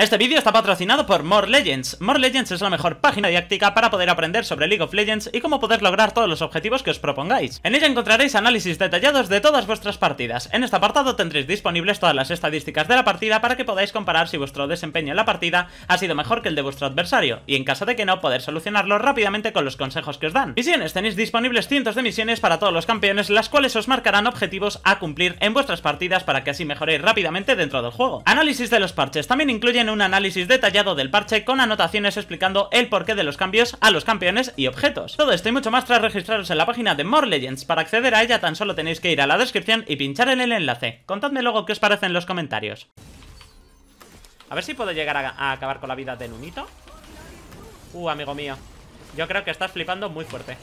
Este vídeo está patrocinado por More Legends. More Legends es la mejor página didáctica para poder aprender sobre League of Legends y cómo poder lograr todos los objetivos que os propongáis. En ella encontraréis análisis detallados de todas vuestras partidas. En este apartado tendréis disponibles todas las estadísticas de la partida para que podáis comparar si vuestro desempeño en la partida ha sido mejor que el de vuestro adversario, y en caso de que no, poder solucionarlo rápidamente con los consejos que os dan. Misiones, tenéis disponibles cientos de misiones para todos los campeones, las cuales os marcarán objetivos a cumplir en vuestras partidas para que así mejoréis rápidamente dentro del juego. Análisis de los parches también incluyen un análisis detallado del parche con anotaciones explicando el porqué de los cambios a los campeones y objetos. Todo esto y mucho más tras registraros en la página de More Legends. Para acceder a ella tan solo tenéis que ir a la descripción y pinchar en el enlace. Contadme luego qué os parece en los comentarios. A ver si puedo llegar a, acabar con la vida de Nunito. Uh, amigo mío. Yo creo que estás flipando muy fuerte.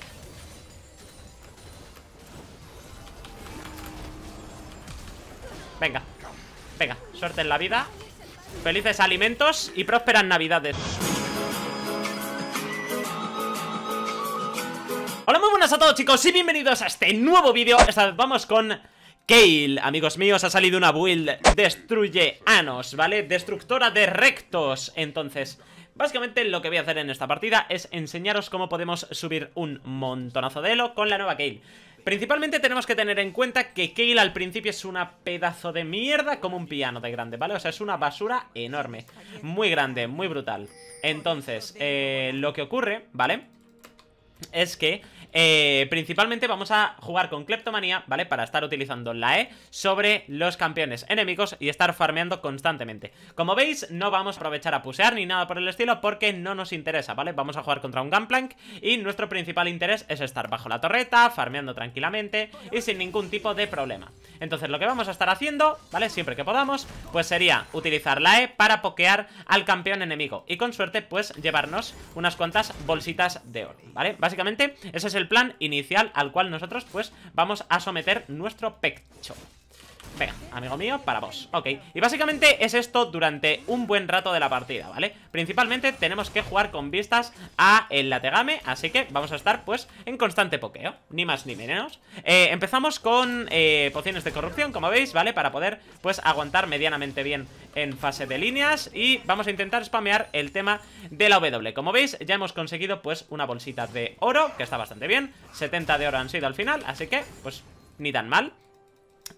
Venga, venga, suerte en la vida Felices alimentos y prósperas navidades. Hola, muy buenas a todos chicos y bienvenidos a este nuevo vídeo. vamos con Kale. Amigos míos, ha salido una build Destruye Anos, ¿vale? Destructora de rectos. Entonces, básicamente lo que voy a hacer en esta partida es enseñaros cómo podemos subir un montonazo de elo con la nueva Kale. Principalmente tenemos que tener en cuenta que Kale al principio es una pedazo de mierda como un piano de grande, ¿vale? O sea, es una basura enorme, muy grande, muy brutal. Entonces, eh, lo que ocurre, ¿vale? Es que eh, principalmente vamos a jugar con Kleptomanía, ¿vale? Para estar utilizando la E sobre los campeones enemigos y estar farmeando constantemente. Como veis, no vamos a aprovechar a pusear ni nada por el estilo porque no nos interesa, ¿vale? Vamos a jugar contra un Gunplank y nuestro principal interés es estar bajo la torreta, farmeando tranquilamente y sin ningún tipo de problema. Entonces lo que vamos a estar haciendo, ¿vale? Siempre que podamos, pues sería utilizar la E para pokear al campeón enemigo y con suerte pues llevarnos unas cuantas bolsitas de oro, ¿vale? Básicamente ese es el plan inicial al cual nosotros pues vamos a someter nuestro pecho. Venga, amigo mío, para vos Ok, y básicamente es esto durante un buen rato de la partida, ¿vale? Principalmente tenemos que jugar con vistas a el lategame Así que vamos a estar, pues, en constante pokeo Ni más ni menos eh, Empezamos con eh, pociones de corrupción, como veis, ¿vale? Para poder, pues, aguantar medianamente bien en fase de líneas Y vamos a intentar spamear el tema de la W Como veis, ya hemos conseguido, pues, una bolsita de oro Que está bastante bien 70 de oro han sido al final, así que, pues, ni tan mal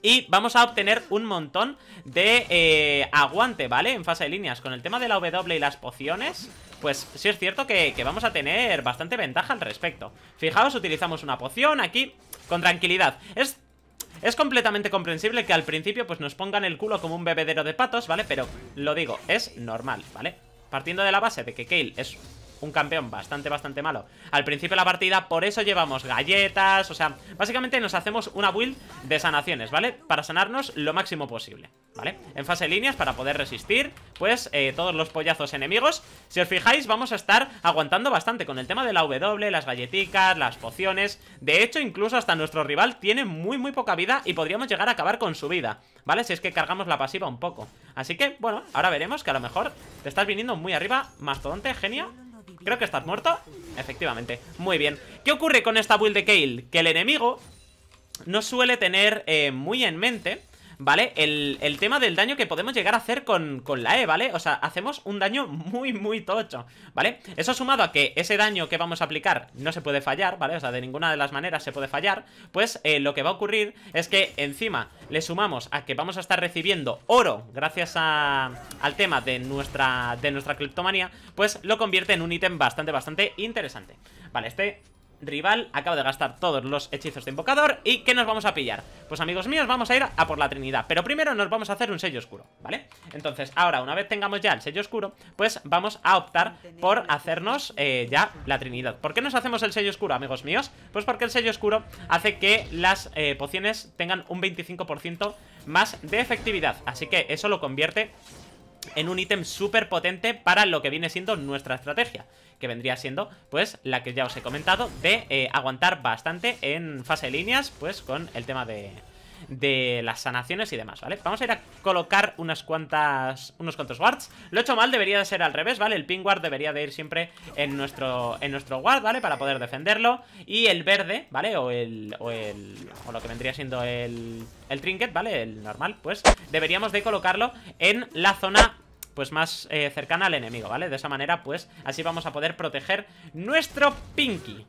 y vamos a obtener un montón de eh, aguante, ¿vale? En fase de líneas, con el tema de la W y las pociones pues sí es cierto que, vamos a tener bastante ventaja al respecto. Fijaos, utilizamos una poción aquí con tranquilidad. Es, es completamente comprensible que al principio pues nos pongan el culo como un bebedero de patos, ¿vale? Pero lo digo, es normal, ¿vale? Partiendo de la base de que Kale es un campeón bastante, bastante malo Al principio de la partida, por eso llevamos galletas O sea, básicamente nos hacemos una build de sanaciones, ¿vale? Para sanarnos lo máximo posible, ¿vale? En fase líneas, para poder resistir, pues, eh, todos los pollazos enemigos Si os fijáis, vamos a estar aguantando bastante con el tema de la W, las galletitas, las pociones De hecho, incluso hasta nuestro rival tiene muy, muy poca vida Y podríamos llegar a acabar con su vida, ¿vale? Si es que cargamos la pasiva un poco Así que, bueno, ahora veremos que a lo mejor te estás viniendo muy arriba Mastodonte, genia Creo que estás muerto Efectivamente, muy bien ¿Qué ocurre con esta build de Kale? Que el enemigo no suele tener eh, muy en mente ¿vale? El, tema del daño que podemos llegar a hacer con, la E, ¿vale? O sea, hacemos un daño muy, muy tocho, ¿vale? Eso sumado a que ese daño que vamos a aplicar no se puede fallar, ¿vale? O sea, de ninguna de las maneras se puede fallar Pues eh, lo que va a ocurrir es que encima le sumamos a que vamos a estar recibiendo oro Gracias a, al tema de nuestra, de nuestra criptomanía Pues lo convierte en un ítem bastante, bastante interesante Vale, este rival acaba de gastar todos los hechizos de invocador ¿Y qué nos vamos a pillar? Pues amigos míos, vamos a ir a por la trinidad Pero primero nos vamos a hacer un sello oscuro, ¿vale? Entonces, ahora, una vez tengamos ya el sello oscuro Pues vamos a optar por hacernos eh, ya la trinidad ¿Por qué nos hacemos el sello oscuro, amigos míos? Pues porque el sello oscuro hace que las eh, pociones tengan un 25% más de efectividad Así que eso lo convierte en un ítem súper potente para lo que viene siendo nuestra estrategia que vendría siendo pues la que ya os he comentado de eh, aguantar bastante en fase de líneas, pues con el tema de, de las sanaciones y demás, ¿vale? Vamos a ir a colocar unas cuantas, unos cuantos wards. Lo he hecho mal, debería de ser al revés, ¿vale? El pin guard debería de ir siempre en nuestro, en nuestro guard, ¿vale? Para poder defenderlo. Y el verde, ¿vale? O el, o el, o lo que vendría siendo el, el trinket, ¿vale? El normal, pues deberíamos de colocarlo en la zona pues más eh, cercana al enemigo, ¿vale? De esa manera, pues, así vamos a poder proteger nuestro Pinky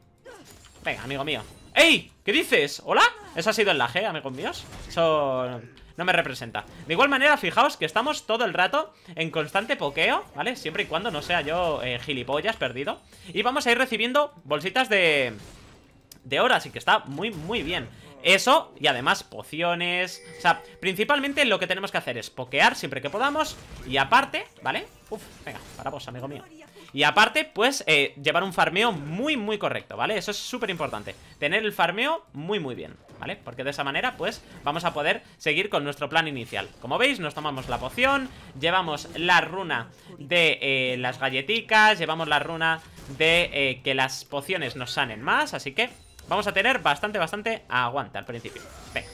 Venga, amigo mío ¡Ey! ¿Qué dices? ¿Hola? ¿Eso ha sido el laje, ¿eh, amigos míos? Eso no me representa De igual manera, fijaos que estamos todo el rato en constante pokeo, ¿vale? Siempre y cuando no sea yo eh, gilipollas perdido Y vamos a ir recibiendo bolsitas de de oro, así que está muy, muy bien eso, y además pociones O sea, principalmente lo que tenemos que hacer es Pokear siempre que podamos Y aparte, ¿vale? Uf, venga, para vos, amigo mío Y aparte, pues, eh, llevar un farmeo muy, muy correcto, ¿vale? Eso es súper importante Tener el farmeo muy, muy bien, ¿vale? Porque de esa manera, pues, vamos a poder seguir con nuestro plan inicial Como veis, nos tomamos la poción Llevamos la runa de eh, las galleticas, Llevamos la runa de eh, que las pociones nos sanen más Así que Vamos a tener bastante, bastante aguante al principio Venga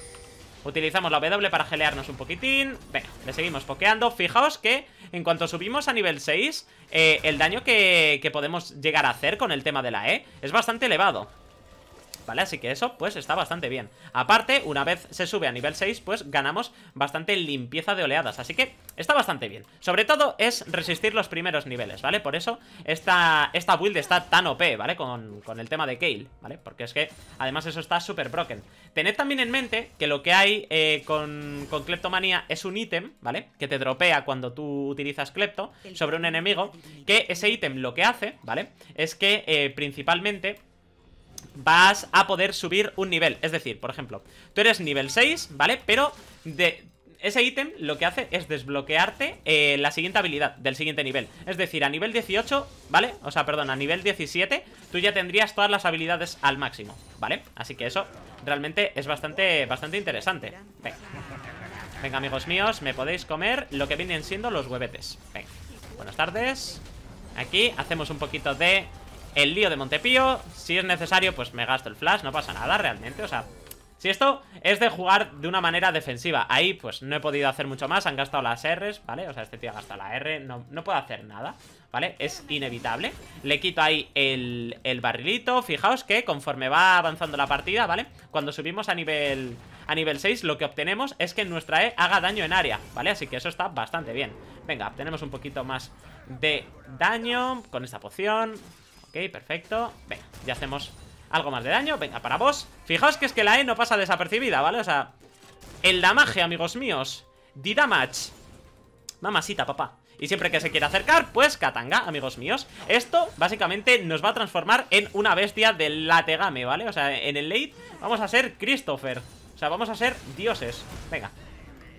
Utilizamos la W para gelearnos un poquitín Venga, le seguimos pokeando Fijaos que en cuanto subimos a nivel 6 eh, El daño que, que podemos llegar a hacer con el tema de la E Es bastante elevado ¿vale? Así que eso, pues, está bastante bien. Aparte, una vez se sube a nivel 6, pues ganamos bastante limpieza de oleadas, así que está bastante bien. Sobre todo es resistir los primeros niveles, ¿vale? Por eso esta, esta build está tan OP, ¿vale? Con, el tema de Kale, ¿vale? Porque es que, además, eso está súper broken. Tened también en mente que lo que hay eh, con, con Kleptomanía es un ítem, ¿vale? Que te dropea cuando tú utilizas Klepto sobre un enemigo, que ese ítem lo que hace, ¿vale? Es que, eh, principalmente vas a poder subir un nivel. Es decir, por ejemplo, tú eres nivel 6, ¿vale? Pero ese ítem lo que hace es desbloquearte eh, la siguiente habilidad del siguiente nivel. Es decir, a nivel 18, ¿vale? O sea, perdón, a nivel 17 tú ya tendrías todas las habilidades al máximo, ¿vale? Así que eso realmente es bastante, bastante interesante. Venga. amigos míos, me podéis comer lo que vienen siendo los huevetes. Buenas tardes. Aquí hacemos un poquito de el lío de Montepío Si es necesario, pues me gasto el flash No pasa nada realmente, o sea Si esto es de jugar de una manera defensiva Ahí pues no he podido hacer mucho más Han gastado las R's, ¿vale? O sea, este tío ha gastado la R No, no puedo hacer nada, ¿vale? Es inevitable Le quito ahí el, el barrilito Fijaos que conforme va avanzando la partida, ¿vale? Cuando subimos a nivel... A nivel 6 lo que obtenemos es que nuestra E haga daño en área, ¿vale? Así que eso está bastante bien Venga, obtenemos un poquito más de daño con esta poción perfecto Venga, ya hacemos algo más de daño Venga, para vos Fijaos que es que la E no pasa desapercibida, ¿vale? O sea, el damage, amigos míos damage mamasita, papá y siempre que se quiera acercar, pues Katanga, amigos míos Esto, básicamente, nos va a transformar en una bestia del lategame, ¿vale? O sea, en el late vamos a ser Christopher O sea, vamos a ser dioses Venga,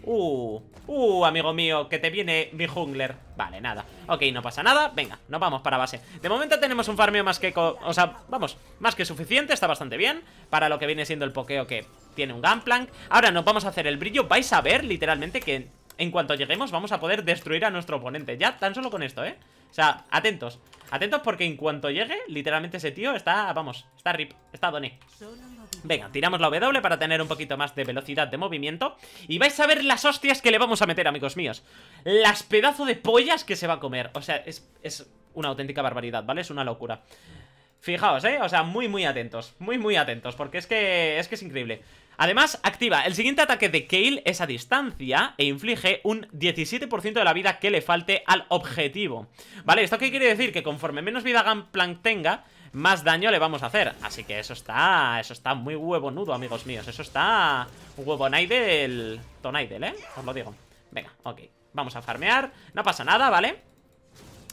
Uh, uh, amigo mío, que te viene mi jungler Vale, nada, ok, no pasa nada Venga, nos vamos para base De momento tenemos un farmeo más que, o sea, vamos Más que suficiente, está bastante bien Para lo que viene siendo el pokeo que tiene un Gunplank Ahora nos vamos a hacer el brillo Vais a ver, literalmente, que en cuanto lleguemos Vamos a poder destruir a nuestro oponente Ya tan solo con esto, eh O sea, atentos Atentos porque en cuanto llegue, literalmente ese tío está, vamos, está rip, está doné. Venga, tiramos la W para tener un poquito más de velocidad de movimiento Y vais a ver las hostias que le vamos a meter, amigos míos Las pedazo de pollas que se va a comer O sea, es, es una auténtica barbaridad, ¿vale? Es una locura Fijaos, ¿eh? O sea, muy, muy atentos Muy, muy atentos, porque es que es, que es increíble Además, activa el siguiente ataque de Kale es a distancia e inflige un 17% de la vida que le falte al objetivo. ¿Vale? ¿Esto qué quiere decir? Que conforme menos vida Gunplank tenga, más daño le vamos a hacer. Así que eso está, eso está muy huevonudo, amigos míos. Eso está huevo huevonaidel, tonaidel, ¿eh? Os lo digo. Venga, ok. Vamos a farmear, no pasa nada, ¿vale?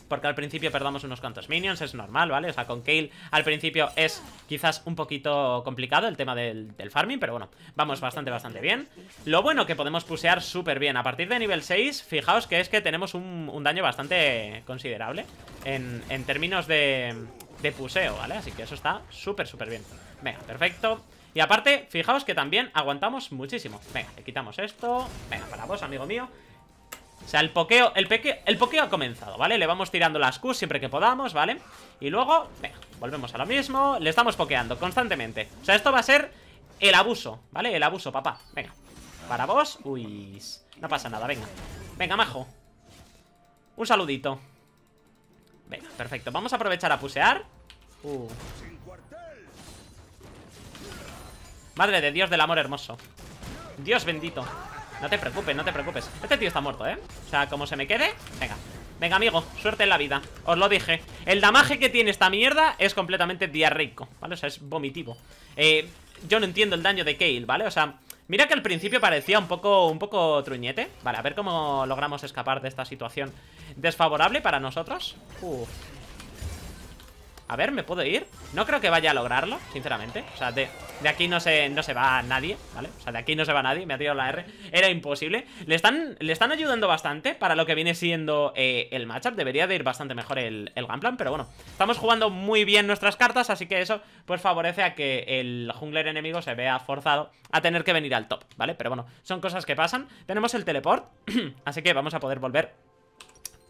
porque al principio perdamos unos cuantos minions, es normal, ¿vale? O sea, con Kale al principio es quizás un poquito complicado el tema del, farming, pero bueno, vamos bastante, bastante bien. Lo bueno que podemos pusear súper bien. A partir de nivel 6, fijaos que es que tenemos un, daño bastante considerable en, términos de, de puseo, ¿vale? Así que eso está súper, súper bien. Venga, perfecto. Y aparte, fijaos que también aguantamos muchísimo Venga, le quitamos esto Venga, para vos, amigo mío o sea, el pokeo, el, peque, el pokeo ha comenzado, ¿vale? Le vamos tirando las Q siempre que podamos, ¿vale? Y luego, venga, volvemos a lo mismo Le estamos pokeando constantemente O sea, esto va a ser el abuso, ¿vale? El abuso, papá, venga Para vos, uy, no pasa nada, venga Venga, majo Un saludito Venga, perfecto, vamos a aprovechar a pusear uh. Madre de Dios del amor hermoso Dios bendito no te preocupes, no te preocupes Este tío está muerto, ¿eh? O sea, como se me quede, venga Venga, amigo, suerte en la vida Os lo dije El damaje que tiene esta mierda es completamente diarreico ¿Vale? O sea, es vomitivo eh, Yo no entiendo el daño de Kale, ¿vale? O sea, mira que al principio parecía un poco, un poco truñete Vale, a ver cómo logramos escapar de esta situación desfavorable para nosotros Uf a ver, ¿me puedo ir? No creo que vaya a lograrlo, sinceramente O sea, de, aquí no se, no se va nadie, ¿vale? O sea, de aquí no se va nadie, me ha tirado la R Era imposible Le están, le están ayudando bastante para lo que viene siendo eh, el matchup Debería de ir bastante mejor el, el gunplan, pero bueno Estamos jugando muy bien nuestras cartas, así que eso Pues favorece a que el jungler enemigo se vea forzado a tener que venir al top, ¿vale? Pero bueno, son cosas que pasan Tenemos el teleport, así que vamos a poder volver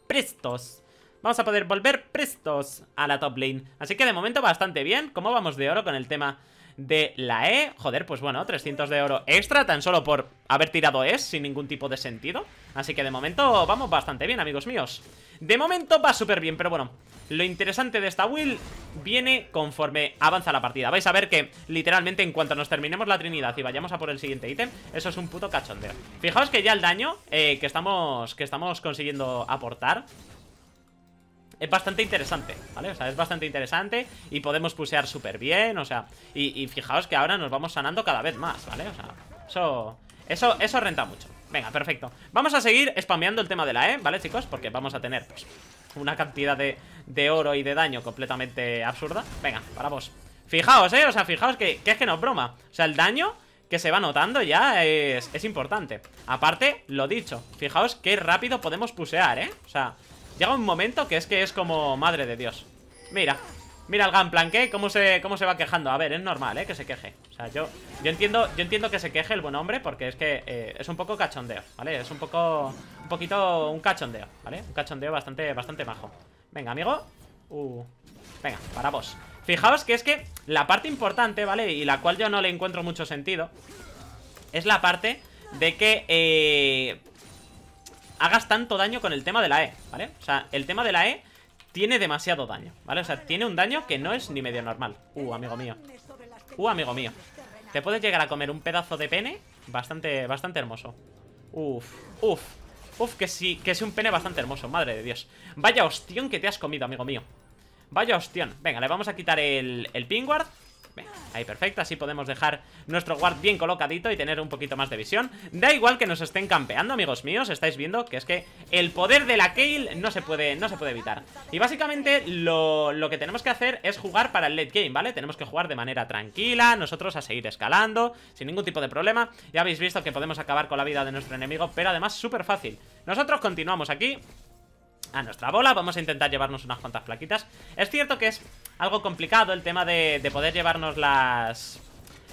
prestos vamos a poder volver prestos a la top lane. Así que de momento bastante bien. ¿Cómo vamos de oro con el tema de la E? Joder, pues bueno, 300 de oro extra tan solo por haber tirado E sin ningún tipo de sentido. Así que de momento vamos bastante bien, amigos míos. De momento va súper bien, pero bueno, lo interesante de esta will viene conforme avanza la partida Vais a ver que literalmente en cuanto nos terminemos la trinidad y vayamos a por el siguiente ítem Eso es un puto cachondeo Fijaos que ya el daño eh, que, estamos, que estamos consiguiendo aportar es bastante interesante, ¿vale? O sea, es bastante interesante y podemos pusear súper bien, o sea, y, fijaos que ahora nos vamos sanando cada vez más, ¿vale? O sea, eso, eso, eso renta mucho. Venga, perfecto. Vamos a seguir spameando el tema de la E, ¿vale, chicos? Porque vamos a tener, pues, una cantidad de, oro y de daño completamente absurda. Venga, paramos. Fijaos, ¿eh? O sea, fijaos que, que es que no es broma. O sea, el daño que se va notando ya es, es importante. Aparte, lo dicho, fijaos qué rápido podemos pusear, ¿eh? O sea... Llega un momento que es que es como madre de Dios. Mira, mira el Gunplank, ¿eh? ¿Cómo se, cómo se va quejando. A ver, es normal, ¿eh? Que se queje. O sea, yo, yo, entiendo, yo entiendo que se queje el buen hombre porque es que eh, es un poco cachondeo, ¿vale? Es un poco, un poquito, un cachondeo, ¿vale? Un cachondeo bastante, bastante majo. Venga, amigo. Uh, venga, para vos. Fijaos que es que la parte importante, ¿vale? Y la cual yo no le encuentro mucho sentido Es la parte de que eh, hagas tanto daño con el tema de la E, ¿vale? O sea, el tema de la E tiene demasiado daño, ¿vale? O sea, tiene un daño que no es ni medio normal. Uh, amigo mío. Uh, amigo mío. Te puedes llegar a comer un pedazo de pene bastante, bastante hermoso. Uf, uf. Uf, que sí, que es un pene bastante hermoso, madre de Dios. Vaya hostión que te has comido, amigo mío. Vaya hostión. Venga, le vamos a quitar el, el pingward ahí perfecto, así podemos dejar nuestro guard bien colocadito y tener un poquito más de visión Da igual que nos estén campeando, amigos míos, estáis viendo que es que el poder de la kill no se puede, no se puede evitar Y básicamente lo, lo que tenemos que hacer es jugar para el late game, ¿vale? Tenemos que jugar de manera tranquila, nosotros a seguir escalando, sin ningún tipo de problema Ya habéis visto que podemos acabar con la vida de nuestro enemigo, pero además súper fácil Nosotros continuamos aquí a nuestra bola Vamos a intentar llevarnos unas cuantas plaquitas Es cierto que es algo complicado el tema de, poder llevarnos las...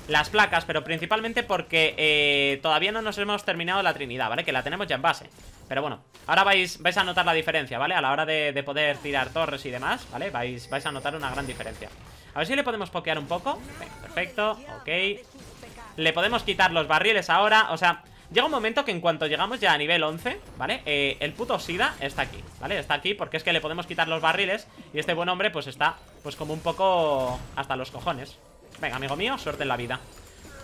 Las placas, pero principalmente porque eh, todavía no nos hemos terminado la trinidad, ¿vale? Que la tenemos ya en base Pero bueno, ahora vais, vais a notar la diferencia, ¿vale? A la hora de, poder tirar torres y demás, ¿vale? Vais, vais a notar una gran diferencia A ver si le podemos pokear un poco Perfecto, ok le podemos quitar los barriles ahora O sea, Llega un momento que en cuanto llegamos ya a nivel 11, ¿vale? Eh, el puto Sida está aquí, ¿vale? Está aquí porque es que le podemos quitar los barriles Y este buen hombre pues está pues como un poco hasta los cojones Venga, amigo mío, suerte en la vida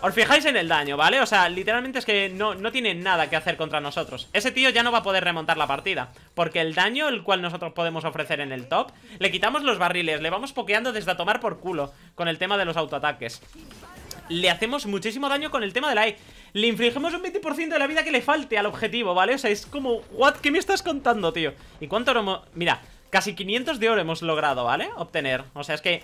os fijáis en el daño, ¿vale? O sea, literalmente es que no, no tiene nada que hacer contra nosotros Ese tío ya no va a poder remontar la partida Porque el daño, el cual nosotros podemos ofrecer en el top Le quitamos los barriles, le vamos pokeando desde a tomar por culo Con el tema de los autoataques le hacemos muchísimo daño con el tema de la e le infligimos un 20% de la vida que le falte al objetivo, ¿vale? O sea, es como, what, ¿qué me estás contando, tío? ¿Y cuánto oro Mira, casi 500 de oro hemos logrado, ¿vale? Obtener, o sea, es que...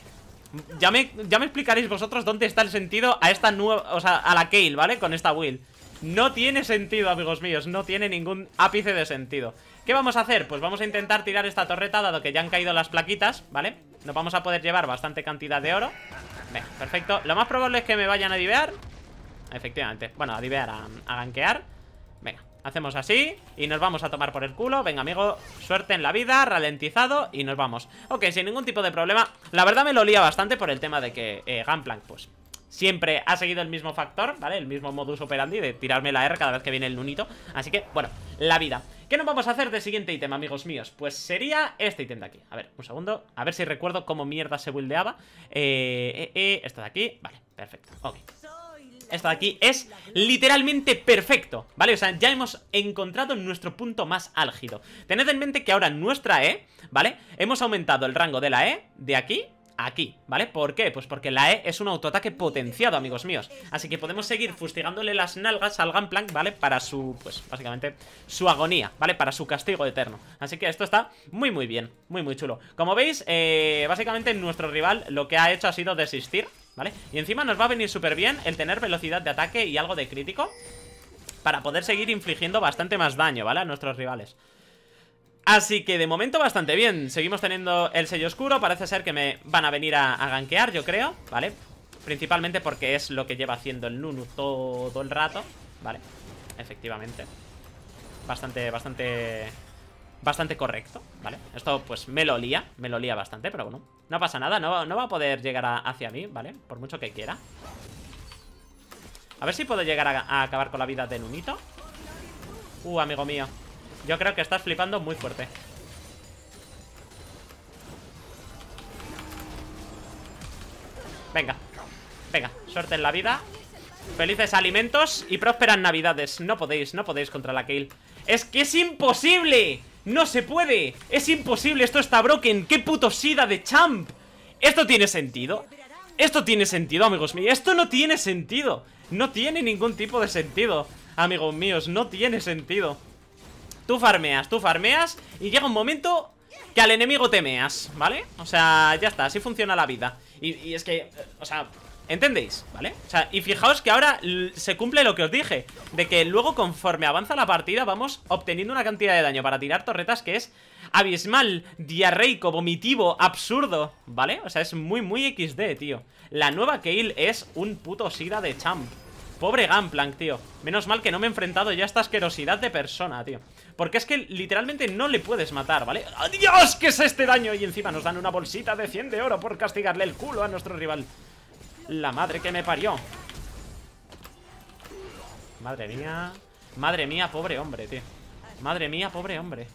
Ya me, ya me explicaréis vosotros dónde está el sentido a esta nueva, o sea, a la Kale, ¿vale? Con esta Will, No tiene sentido, amigos míos, no tiene ningún ápice de sentido ¿Qué vamos a hacer? Pues vamos a intentar tirar esta torreta Dado que ya han caído las plaquitas, ¿vale? Nos vamos a poder llevar bastante cantidad de oro Venga, perfecto Lo más probable es que me vayan a divear efectivamente Bueno, a divear, a, ganquear Venga, hacemos así y nos vamos a tomar por el culo Venga, amigo, suerte en la vida, ralentizado y nos vamos Ok, sin ningún tipo de problema La verdad me lo lía bastante por el tema de que eh, Gunplank, pues siempre ha seguido el mismo factor, ¿vale? El mismo modus operandi de tirarme la R cada vez que viene el nunito Así que, bueno, la vida ¿Qué nos vamos a hacer de siguiente ítem, amigos míos? Pues sería este ítem de aquí A ver, un segundo, a ver si recuerdo cómo mierda se buildeaba eh, eh, eh, esto de aquí, vale, perfecto, ok esta de aquí es literalmente perfecto, ¿vale? O sea, ya hemos encontrado nuestro punto más álgido. Tened en mente que ahora nuestra E, ¿vale? Hemos aumentado el rango de la E de aquí a aquí, ¿vale? ¿Por qué? Pues porque la E es un autoataque potenciado, amigos míos Así que podemos seguir fustigándole las nalgas al Gunplank, ¿vale? Para su, pues, básicamente, su agonía, ¿vale? Para su castigo eterno Así que esto está muy, muy bien, muy, muy chulo Como veis, eh, básicamente nuestro rival lo que ha hecho ha sido desistir ¿vale? Y encima nos va a venir súper bien el tener velocidad de ataque y algo de crítico para poder seguir infligiendo bastante más daño, ¿vale? A nuestros rivales. Así que de momento bastante bien Seguimos teniendo el sello oscuro Parece ser que me van a venir a, a ganquear, yo creo ¿Vale? Principalmente porque es lo que lleva haciendo el Nunu todo el rato Vale, efectivamente Bastante, bastante bastante correcto, ¿vale? Esto pues me lo lía, me lo lía bastante, pero bueno, no pasa nada, no, no va a poder llegar hacia mí, ¿vale? Por mucho que quiera. A ver si puedo llegar a, acabar con la vida de Nunito. Uh, amigo mío, yo creo que estás flipando muy fuerte. Venga, venga, suerte en la vida Felices alimentos y prósperas navidades No podéis, no podéis contra la kill ¡Es que es imposible! ¡No se puede! ¡Es imposible! ¡Esto está broken! ¡Qué puto sida de champ! ¿Esto tiene sentido? Esto tiene sentido, amigos míos Esto no tiene sentido No tiene ningún tipo de sentido Amigos míos, no tiene sentido Tú farmeas, tú farmeas Y llega un momento que al enemigo temeas ¿Vale? O sea, ya está, así funciona la vida y, y es que, eh, o sea, ¿Entendéis? ¿Vale? O sea, y fijaos que ahora se cumple lo que os dije De que luego conforme avanza la partida Vamos obteniendo una cantidad de daño para tirar torretas Que es abismal, diarreico, vomitivo, absurdo ¿Vale? O sea, es muy, muy XD, tío La nueva Kale es un puto sida de champ Pobre Gunplank, tío Menos mal que no me he enfrentado ya a esta asquerosidad de persona, tío Porque es que literalmente no le puedes matar, ¿vale? ¡Adiós! ¿Qué es este daño? Y encima nos dan una bolsita de 100 de oro por castigarle el culo a nuestro rival la madre que me parió Madre mía Madre mía, pobre hombre, tío Madre mía, pobre hombre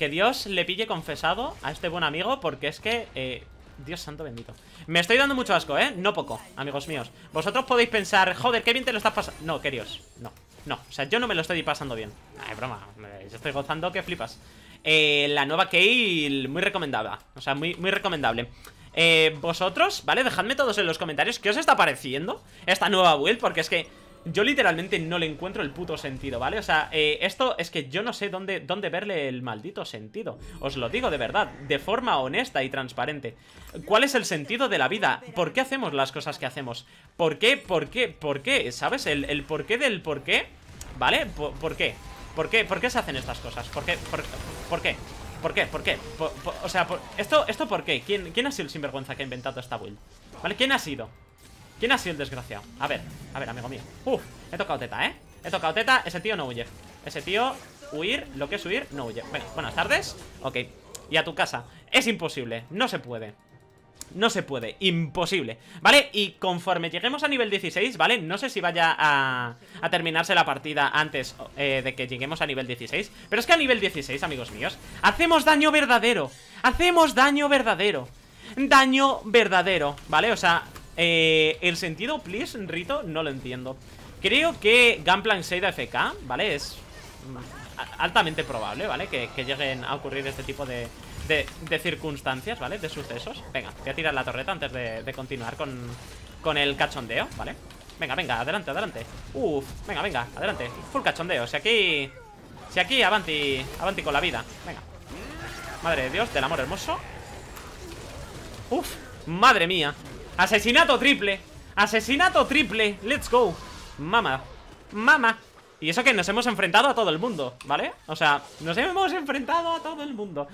Que Dios le pille confesado a este buen amigo Porque es que... Eh, Dios santo bendito Me estoy dando mucho asco, ¿eh? No poco, amigos míos Vosotros podéis pensar, joder, qué bien te lo estás pasando No, queridos, no no, o sea, yo no me lo estoy pasando bien Ay, ah, broma, yo estoy gozando que flipas eh, La nueva Kale, muy recomendada O sea, muy, muy recomendable eh, vosotros, ¿vale? Dejadme todos en los comentarios qué os está pareciendo esta nueva build, porque es que yo literalmente no le encuentro el puto sentido, ¿vale? O sea, eh, esto es que yo no sé dónde, dónde verle el maldito sentido. Os lo digo de verdad, de forma honesta y transparente. ¿Cuál es el sentido de la vida? ¿Por qué hacemos las cosas que hacemos? ¿Por qué? ¿Por qué? ¿Por qué? ¿Sabes? El, el por del por qué, ¿vale? ¿Por, qué? ¿Por qué? ¿Por qué se hacen estas cosas? por qué? por qué ¿Por qué? ¿Por qué? o sea, ¿esto, ¿esto por qué? ¿Quién, ha sido el sinvergüenza que ha inventado esta build? ¿Vale? ¿Quién ha sido? ¿Quién ha sido el desgraciado? A ver, a ver, amigo mío Uf, he tocado teta, ¿eh? He tocado teta, ese tío no huye Ese tío, huir, lo que es huir, no huye Bueno, buenas tardes Ok, y a tu casa Es imposible, no se puede no se puede, imposible ¿Vale? Y conforme lleguemos a nivel 16, ¿vale? No sé si vaya a, terminarse la partida antes eh, de que lleguemos a nivel 16 Pero es que a nivel 16, amigos míos Hacemos daño verdadero Hacemos daño verdadero Daño verdadero, ¿vale? O sea, eh, el sentido, please, Rito, no lo entiendo Creo que Gunplan Shade FK, ¿vale? Es mm, altamente probable, ¿vale? que lleguen a ocurrir este tipo de, de, de, circunstancias, ¿vale? De sucesos Venga, voy a tirar la torreta antes de, continuar con, con el cachondeo, ¿vale? Venga, venga, adelante, adelante Uf, venga, venga, adelante Full cachondeo, si aquí... Si aquí, avanti, avanti con la vida Venga Madre de Dios, del amor hermoso Uf, madre mía Asesinato triple Asesinato triple, let's go Mama, mama y eso que nos hemos enfrentado a todo el mundo, ¿vale? O sea, nos hemos enfrentado a todo el mundo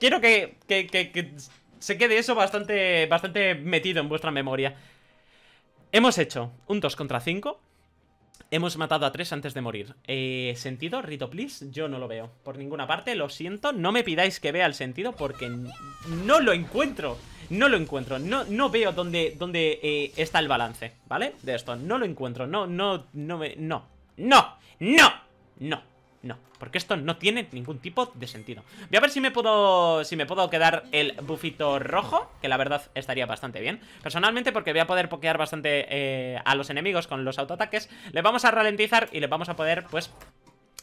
quiero que, que, se quede eso bastante, bastante metido en vuestra memoria. Hemos hecho un 2 contra 5. Hemos matado a 3 antes de morir. Eh, ¿Sentido? Rito, please. Yo no lo veo. Por ninguna parte, lo siento. No me pidáis que vea el sentido porque no lo encuentro. No lo encuentro. No, no veo dónde, dónde eh, está el balance, ¿vale? De esto. No lo encuentro. No, no, no me... No. No. No. No no Porque esto no tiene ningún tipo de sentido Voy a ver si me puedo si me puedo quedar el bufito rojo Que la verdad estaría bastante bien Personalmente porque voy a poder pokear bastante eh, a los enemigos con los autoataques Les vamos a ralentizar y les vamos a poder pues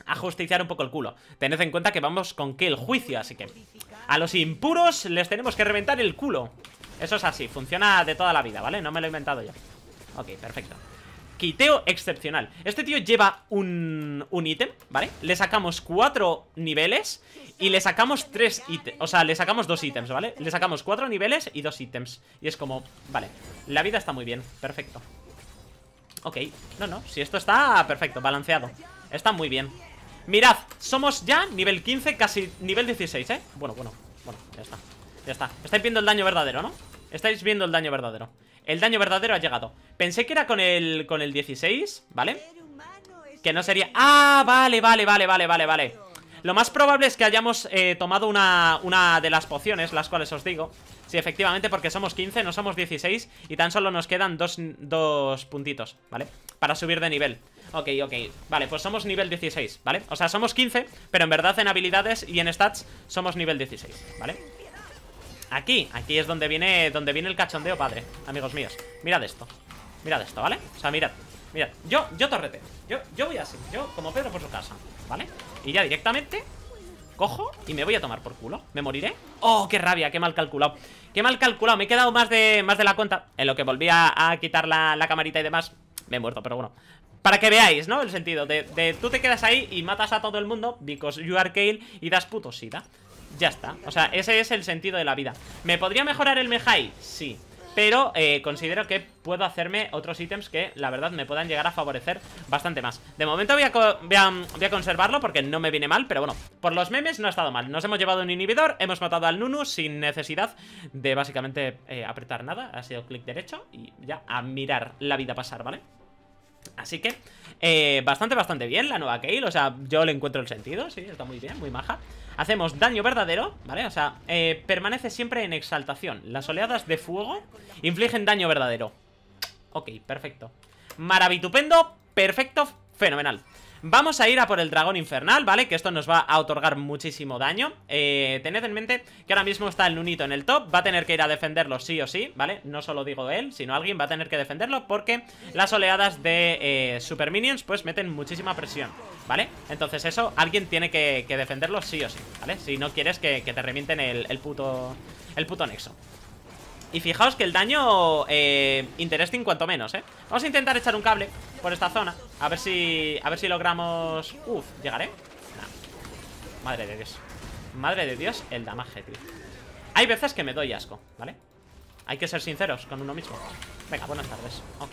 Ajusticiar un poco el culo Tened en cuenta que vamos con que el juicio Así que a los impuros les tenemos que reventar el culo Eso es así, funciona de toda la vida, ¿vale? No me lo he inventado yo Ok, perfecto Quiteo excepcional Este tío lleva un, un ítem, ¿vale? Le sacamos cuatro niveles Y le sacamos tres ítems O sea, le sacamos dos ítems, ¿vale? Le sacamos cuatro niveles y dos ítems Y es como, vale, la vida está muy bien Perfecto Ok, no, no, si esto está perfecto, balanceado Está muy bien Mirad, somos ya nivel 15, casi nivel 16, ¿eh? Bueno, bueno, bueno, ya está Ya está, estáis viendo el daño verdadero, ¿no? Estáis viendo el daño verdadero el daño verdadero ha llegado. Pensé que era con el, con el 16, ¿vale? Que no sería... ¡Ah! Vale, vale, vale, vale, vale, vale. Lo más probable es que hayamos eh, tomado una, de las pociones, las cuales os digo. Sí, efectivamente, porque somos 15, no somos 16 y tan solo nos quedan dos, dos puntitos, ¿vale? Para subir de nivel. Ok, ok. Vale, pues somos nivel 16, ¿vale? O sea, somos 15, pero en verdad en habilidades y en stats somos nivel 16, ¿vale? Aquí, aquí es donde viene donde viene el cachondeo padre, amigos míos Mirad esto, mirad esto, ¿vale? O sea, mirad, mirad, yo, yo torrete yo, yo voy así, yo como Pedro por su casa ¿Vale? Y ya directamente Cojo y me voy a tomar por culo ¿Me moriré? ¡Oh, qué rabia! ¡Qué mal calculado! ¡Qué mal calculado! Me he quedado más de, más de la cuenta En lo que volví a, quitar la, camarita y demás Me he muerto, pero bueno para que veáis, ¿no? El sentido de, tú te quedas ahí y matas a todo el mundo because you are Kale y das puto ya está, o sea, ese es el sentido de la vida ¿Me podría mejorar el Mejai? Sí pero eh, considero que puedo hacerme otros ítems que, la verdad, me puedan llegar a favorecer bastante más. De momento voy a, voy, conservarlo porque no me viene mal, pero bueno, por los memes no ha estado mal. Nos hemos llevado un inhibidor, hemos matado al Nunu sin necesidad de básicamente eh, apretar nada. Ha sido clic derecho y ya a mirar la vida pasar, ¿vale? Así que, eh, bastante, bastante bien la nueva Kayle O sea, yo le encuentro el sentido, sí, está muy bien, muy maja Hacemos daño verdadero, ¿vale? O sea, eh, permanece siempre en exaltación Las oleadas de fuego infligen daño verdadero Ok, perfecto Maravitupendo, perfecto, fenomenal Vamos a ir a por el dragón infernal, ¿vale? Que esto nos va a otorgar muchísimo daño eh, Tened en mente que ahora mismo está el Nunito en el top Va a tener que ir a defenderlo sí o sí, ¿vale? No solo digo él, sino alguien va a tener que defenderlo Porque las oleadas de eh, super minions pues meten muchísima presión ¿Vale? Entonces eso, alguien tiene que, defenderlo sí o sí, ¿vale? Si no quieres que, te revienten el puto... El puto nexo y fijaos que el daño eh, Interesting cuanto menos, ¿eh? Vamos a intentar echar un cable por esta zona A ver si, a ver si logramos... Uf, ¿llegaré? Madre de Dios Madre de Dios el damaje, tío Hay veces que me doy asco, ¿vale? Hay que ser sinceros con uno mismo Venga, buenas tardes, ok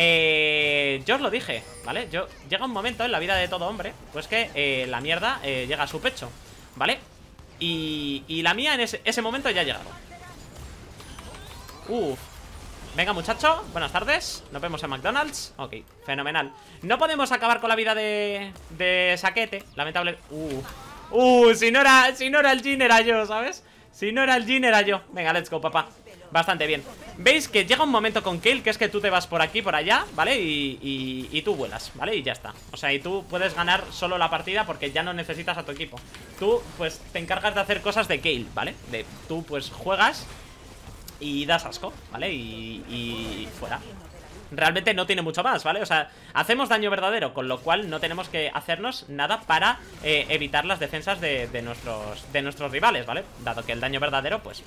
eh, yo os lo dije, ¿vale? Yo, llega un momento en la vida de todo hombre Pues que eh, la mierda eh, llega a su pecho ¿Vale? Y, y la mía en ese momento ya ha llegado Venga, muchacho, buenas tardes Nos vemos en McDonald's Ok, fenomenal No podemos acabar con la vida de... De Saquete, lamentable Uh, uh, si no era, si no era el Jin era yo, ¿sabes? Si no era el Jin era yo Venga, let's go, papá Bastante bien Veis que llega un momento con Kale Que es que tú te vas por aquí, por allá, ¿vale? Y, y, tú vuelas, ¿vale? Y ya está O sea, y tú puedes ganar solo la partida Porque ya no necesitas a tu equipo Tú, pues, te encargas de hacer cosas de Kale, ¿vale? De, tú, pues, juegas y das asco, ¿vale? Y, y fuera Realmente no tiene mucho más, ¿vale? O sea, hacemos daño verdadero, con lo cual no tenemos que hacernos nada para eh, evitar las defensas de, nuestros, de nuestros rivales, ¿vale? Dado que el daño verdadero, pues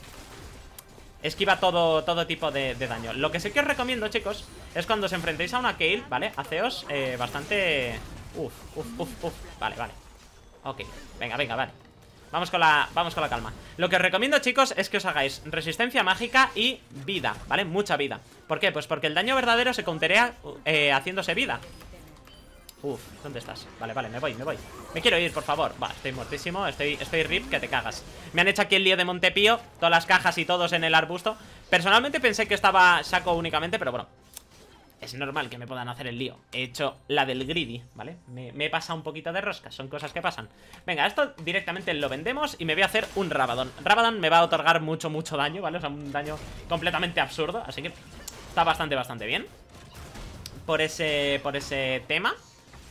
esquiva todo, todo tipo de, daño Lo que sí que os recomiendo, chicos Es cuando os enfrentéis a una Kale, ¿vale? Haceos eh, bastante... Uf, uf, uf, uf Vale, vale Ok, venga, venga, vale Vamos con, la, vamos con la calma Lo que os recomiendo, chicos, es que os hagáis resistencia mágica y vida, ¿vale? Mucha vida ¿Por qué? Pues porque el daño verdadero se counterea eh, haciéndose vida Uf, ¿dónde estás? Vale, vale, me voy, me voy Me quiero ir, por favor Va, estoy muertísimo, estoy, estoy rip, que te cagas Me han hecho aquí el lío de Montepío Todas las cajas y todos en el arbusto Personalmente pensé que estaba saco únicamente, pero bueno es normal que me puedan hacer el lío. He hecho la del greedy, ¿vale? Me, pasa un poquito de rosca, son cosas que pasan. Venga, esto directamente lo vendemos y me voy a hacer un Rabadon. Rabadon me va a otorgar mucho, mucho daño, ¿vale? O sea, un daño completamente absurdo, así que está bastante, bastante bien. Por ese, por ese tema.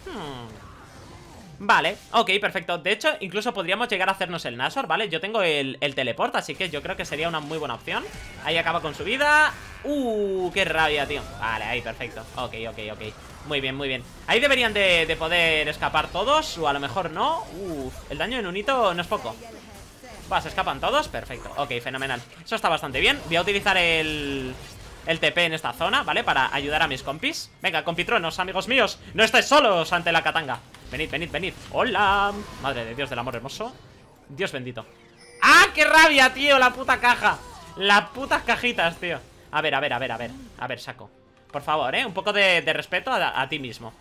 Hmm. Vale, ok, perfecto De hecho, incluso podríamos llegar a hacernos el nasor ¿vale? Yo tengo el, teleport, así que yo creo que sería una muy buena opción Ahí acaba con su vida Uh, qué rabia, tío Vale, ahí, perfecto Ok, ok, ok Muy bien, muy bien Ahí deberían de, poder escapar todos O a lo mejor no Uh, el daño en un hito no es poco Va, se escapan todos Perfecto, ok, fenomenal Eso está bastante bien Voy a utilizar el... El TP en esta zona, ¿vale? Para ayudar a mis compis Venga, compitronos, amigos míos No estáis solos ante la katanga Venid, venid, venid ¡Hola! Madre de Dios del amor hermoso Dios bendito ¡Ah, qué rabia, tío! La puta caja Las putas cajitas, tío A ver, a ver, a ver, a ver A ver, saco Por favor, ¿eh? Un poco de, respeto a, ti mismo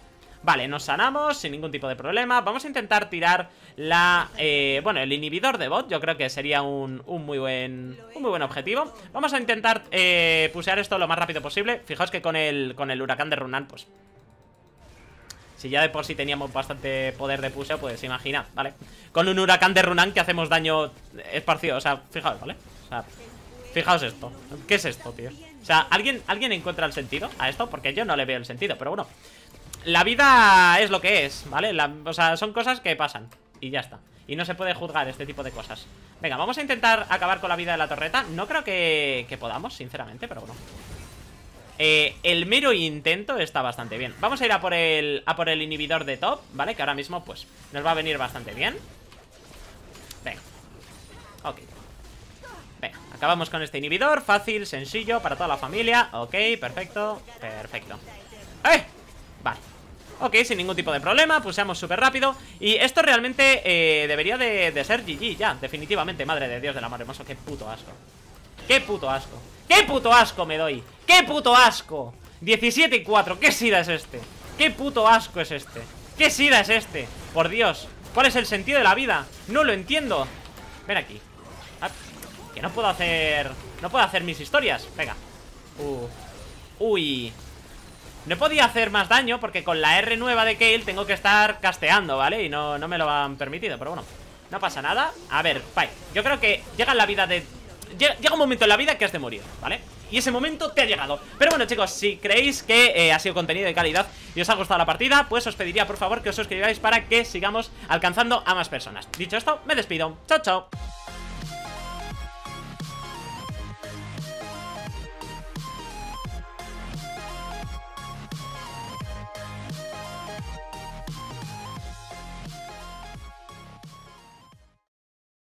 Vale, nos sanamos sin ningún tipo de problema Vamos a intentar tirar la... Eh, bueno, el inhibidor de bot Yo creo que sería un, muy buen un muy buen objetivo Vamos a intentar eh, pusear esto lo más rápido posible Fijaos que con el, con el huracán de Runan, pues si ya de por sí teníamos bastante poder de puseo, pues imagina, ¿vale? Con un huracán de Runan que hacemos daño esparcido, o sea, fijaos, ¿vale? O sea, fijaos esto. ¿Qué es esto, tío? O sea, ¿alguien, ¿alguien encuentra el sentido a esto? Porque yo no le veo el sentido, pero bueno. La vida es lo que es, ¿vale? o sea, son cosas que pasan y ya está. Y no se puede juzgar este tipo de cosas. Venga, vamos a intentar acabar con la vida de la torreta. No creo que, que podamos, sinceramente, pero bueno. Eh, el mero intento está bastante bien Vamos a ir a por, el, a por el inhibidor de top, ¿vale? Que ahora mismo, pues, nos va a venir bastante bien Venga Ok Venga, acabamos con este inhibidor Fácil, sencillo, para toda la familia Ok, perfecto, perfecto ¡Eh! Vale Ok, sin ningún tipo de problema, Puseamos súper rápido Y esto realmente eh, debería de, ser GG ya, definitivamente Madre de Dios del amor hermoso, qué puto asco Qué puto asco ¡Qué puto asco me doy! ¡Qué puto asco! 17 y 4, ¿qué sida es este? ¿Qué puto asco es este? ¿Qué sida es este? Por Dios, ¿cuál es el sentido de la vida? No lo entiendo Ven aquí ah, Que no puedo hacer... No puedo hacer mis historias Venga uh. Uy No podía hacer más daño porque con la R nueva de Kale tengo que estar casteando, ¿vale? Y no, no me lo han permitido, pero bueno No pasa nada A ver, bye Yo creo que llega la vida de llega un momento en la vida que has de morir, ¿vale? Y ese momento te ha llegado Pero bueno chicos, si creéis que eh, ha sido contenido de calidad Y os ha gustado la partida, pues os pediría por favor que os suscribáis Para que sigamos alcanzando a más personas Dicho esto, me despido, chao chao